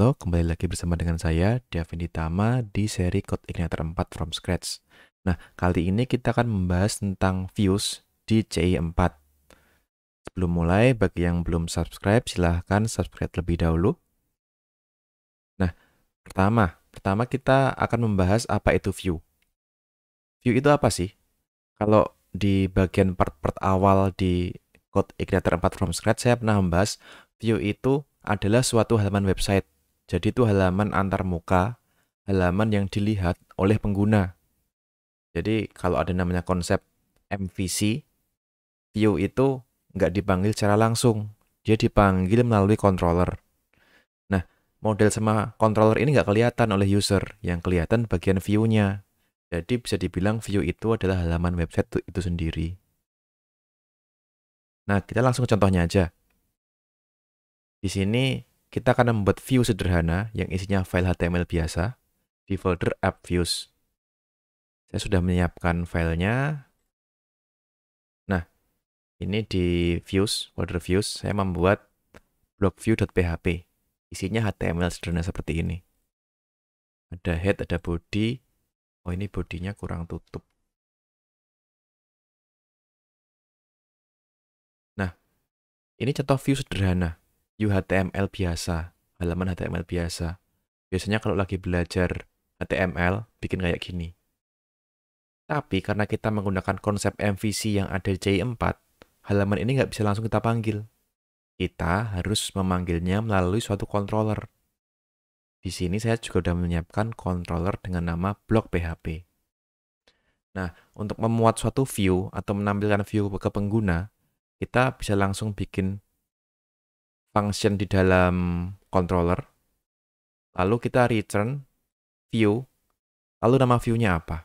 Halo, kembali lagi bersama dengan saya, Davin Tama di seri Code Igniter 4 from Scratch. Nah, kali ini kita akan membahas tentang views di CI4. Sebelum mulai, bagi yang belum subscribe, silahkan subscribe lebih dahulu. Nah, pertama, pertama kita akan membahas apa itu view. View itu apa sih? Kalau di bagian part-part awal di Code Igniter 4 from Scratch, saya pernah membahas view itu adalah suatu halaman website jadi itu halaman antarmuka, halaman yang dilihat oleh pengguna. Jadi kalau ada namanya konsep MVC, view itu nggak dipanggil secara langsung. Dia dipanggil melalui controller. Nah, model sama controller ini nggak kelihatan oleh user. Yang kelihatan bagian view-nya. Jadi bisa dibilang view itu adalah halaman website itu sendiri. Nah, kita langsung ke contohnya aja. Di sini kita akan membuat view sederhana yang isinya file HTML biasa di folder app views. Saya sudah menyiapkan filenya. Nah, ini di views, folder views, saya membuat blog view.php. Isinya HTML sederhana seperti ini. Ada head, ada body. Oh, ini bodinya kurang tutup. Nah, ini contoh view sederhana HTML biasa, halaman HTML biasa. Biasanya kalau lagi belajar HTML, bikin kayak gini. Tapi karena kita menggunakan konsep MVC yang ada di j 4 halaman ini nggak bisa langsung kita panggil. Kita harus memanggilnya melalui suatu controller. Di sini saya juga sudah menyiapkan controller dengan nama blog PHP. Nah, untuk memuat suatu view atau menampilkan view ke pengguna, kita bisa langsung bikin function di dalam controller. Lalu kita return view. Lalu nama view-nya apa?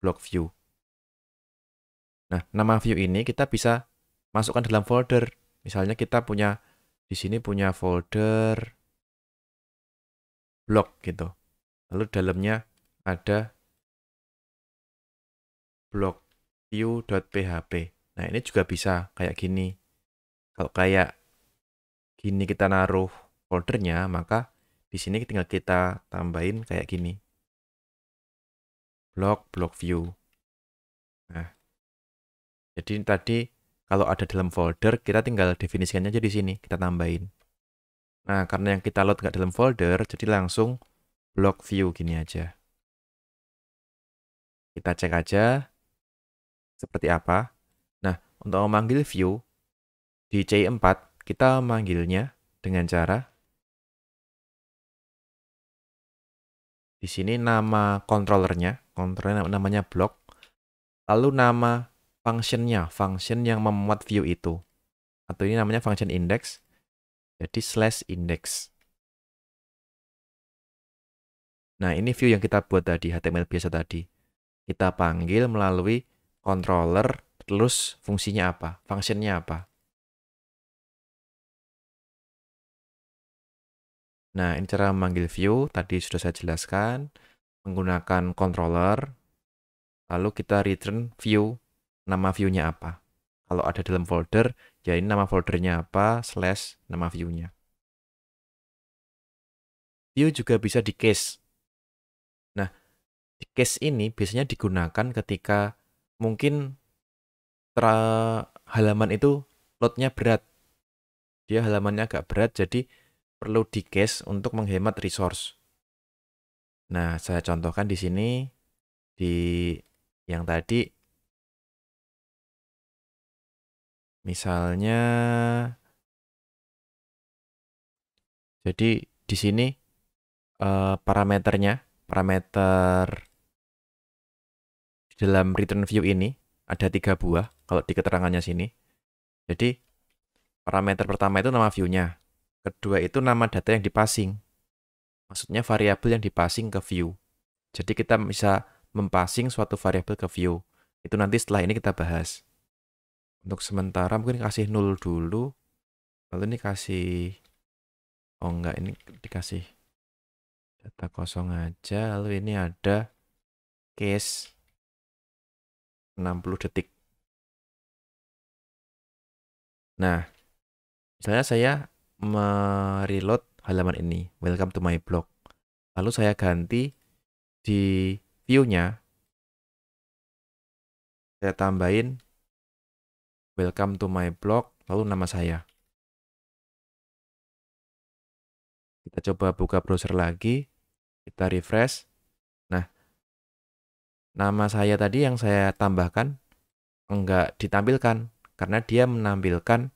Block view. Nah, nama view ini kita bisa masukkan dalam folder. Misalnya kita punya di sini punya folder block gitu. Lalu dalamnya ada block view.php. Nah, ini juga bisa kayak gini. Kalau kayak gini kita naruh foldernya, maka di sini tinggal kita tambahin kayak gini. Block, block view. Nah, jadi tadi kalau ada dalam folder, kita tinggal definisikannya aja di sini, kita tambahin. Nah, karena yang kita load nggak dalam folder, jadi langsung block view gini aja. Kita cek aja seperti apa. Nah, untuk memanggil view, di C4 kita manggilnya dengan cara di sini nama controllernya, controllernya namanya blok, lalu nama functionnya, function yang memuat view itu, atau ini namanya function index, jadi slash index. Nah ini view yang kita buat tadi, HTML biasa tadi. Kita panggil melalui controller, terus fungsinya apa, functionnya apa. Nah, ini cara memanggil view, tadi sudah saya jelaskan, menggunakan controller, lalu kita return view, nama view-nya apa. Kalau ada dalam folder, ya ini nama foldernya apa, slash nama view-nya. View juga bisa di case. Nah, di case ini biasanya digunakan ketika mungkin halaman itu load-nya berat. Dia halamannya agak berat, jadi perlu di cache untuk menghemat resource. Nah, saya contohkan di sini di yang tadi misalnya jadi di sini eh, parameternya parameter dalam return view ini ada tiga buah kalau di keterangannya sini. Jadi parameter pertama itu nama view-nya. Kedua itu nama data yang dipassing. Maksudnya variabel yang dipassing ke view. Jadi kita bisa mempassing suatu variabel ke view. Itu nanti setelah ini kita bahas. Untuk sementara mungkin kasih nol dulu. Lalu ini kasih oh enggak ini dikasih data kosong aja. Lalu ini ada case 60 detik. Nah, misalnya saya mereload halaman ini. Welcome to my blog. Lalu saya ganti di view-nya. Saya tambahin welcome to my blog, lalu nama saya. Kita coba buka browser lagi. Kita refresh. Nah, nama saya tadi yang saya tambahkan enggak ditampilkan karena dia menampilkan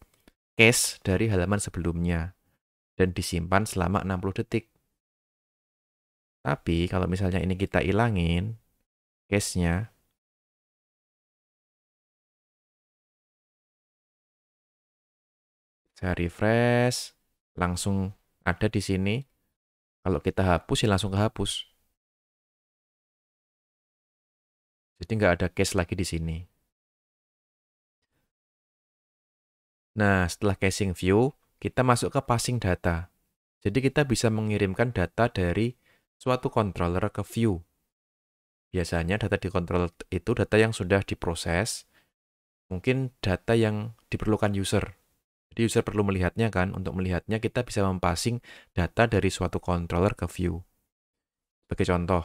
case dari halaman sebelumnya dan disimpan selama 60 detik. Tapi kalau misalnya ini kita ilangin case-nya, saya refresh, langsung ada di sini. Kalau kita hapus, ya langsung kehapus. Jadi nggak ada case lagi di sini. Nah, setelah casing view, kita masuk ke passing data. Jadi kita bisa mengirimkan data dari suatu controller ke view. Biasanya data di controller itu data yang sudah diproses, mungkin data yang diperlukan user. Jadi user perlu melihatnya kan, untuk melihatnya kita bisa mempassing data dari suatu controller ke view. Sebagai contoh,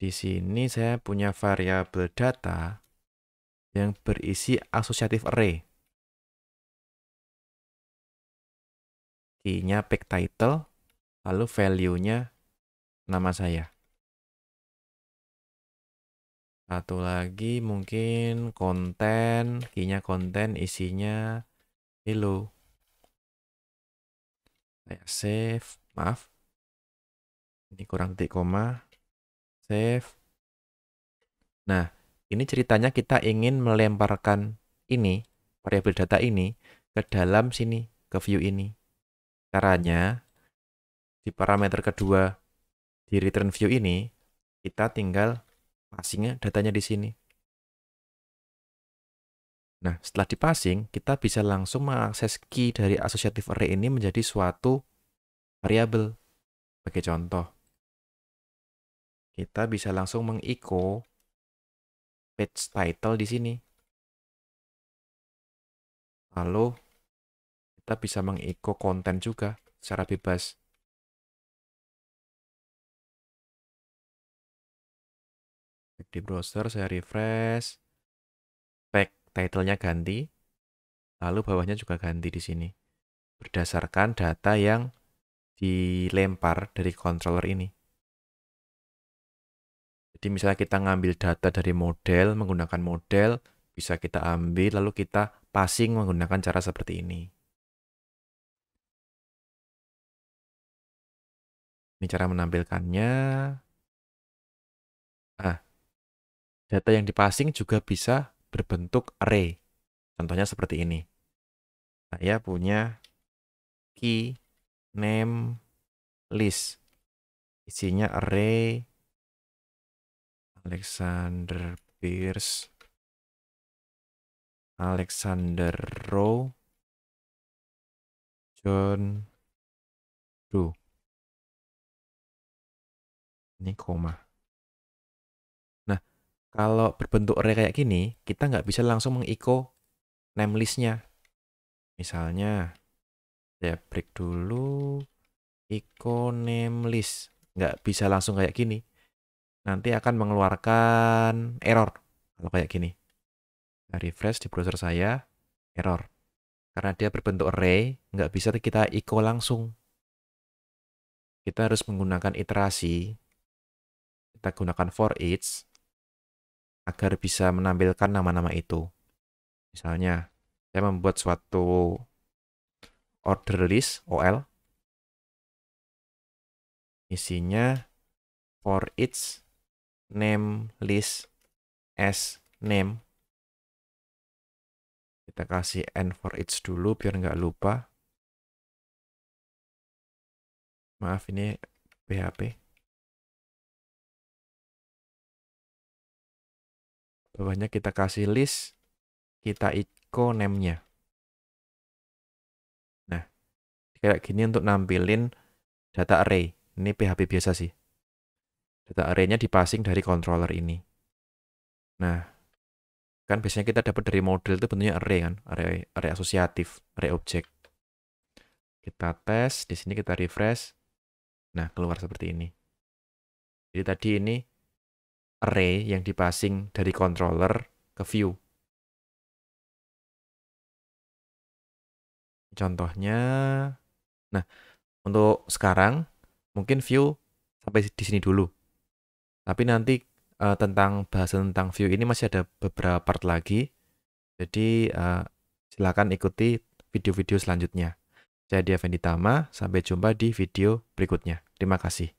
di sini saya punya variabel data yang berisi asosiatif array. Key-nya pick title, lalu value-nya nama saya. Satu lagi mungkin konten, key konten, isinya hello. Saya save, maaf. Ini kurang titik koma. Save. Nah, ini ceritanya kita ingin melemparkan ini, variabel data ini, ke dalam sini, ke view ini. Caranya, di parameter kedua di return view ini, kita tinggal passingnya datanya di sini. Nah, setelah dipassing, kita bisa langsung mengakses key dari associative array ini menjadi suatu variabel. Sebagai contoh, kita bisa langsung meng meng-echo page title di sini. Lalu kita bisa mengiko konten juga secara bebas. Back di browser saya refresh. Back title-nya ganti. Lalu bawahnya juga ganti di sini. Berdasarkan data yang dilempar dari controller ini. Jadi misalnya kita ngambil data dari model, menggunakan model, bisa kita ambil lalu kita passing menggunakan cara seperti ini. Ini cara menampilkannya. Nah, data yang dipassing juga bisa berbentuk array. Contohnya seperti ini. Saya punya key name list. Isinya array Alexander Pierce, Alexander Rowe, John Doe. Ini koma. Nah, kalau berbentuk array kayak gini, kita nggak bisa langsung mengiko name listnya. Misalnya, saya break dulu, iko name list. Nggak bisa langsung kayak gini nanti akan mengeluarkan error kalau kayak gini. Nah, refresh di browser saya, error. Karena dia berbentuk array, nggak bisa kita echo langsung. Kita harus menggunakan iterasi. Kita gunakan for each agar bisa menampilkan nama-nama itu. Misalnya, saya membuat suatu order list OL. Isinya for each name list as name. Kita kasih n for each dulu biar nggak lupa. Maaf ini PHP. Bawahnya kita kasih list, kita echo name-nya. Nah, kayak gini untuk nampilin data array. Ini PHP biasa sih data arraynya passing dari controller ini. Nah, kan biasanya kita dapat dari model itu bentuknya array kan, array, array asosiatif, array objek. Kita tes, di sini kita refresh. Nah, keluar seperti ini. Jadi tadi ini array yang di passing dari controller ke view. Contohnya, nah untuk sekarang mungkin view sampai di sini dulu tapi nanti uh, tentang bahasan tentang view ini masih ada beberapa part lagi. Jadi uh, silakan ikuti video-video selanjutnya. Saya Diavendi Tama, sampai jumpa di video berikutnya. Terima kasih.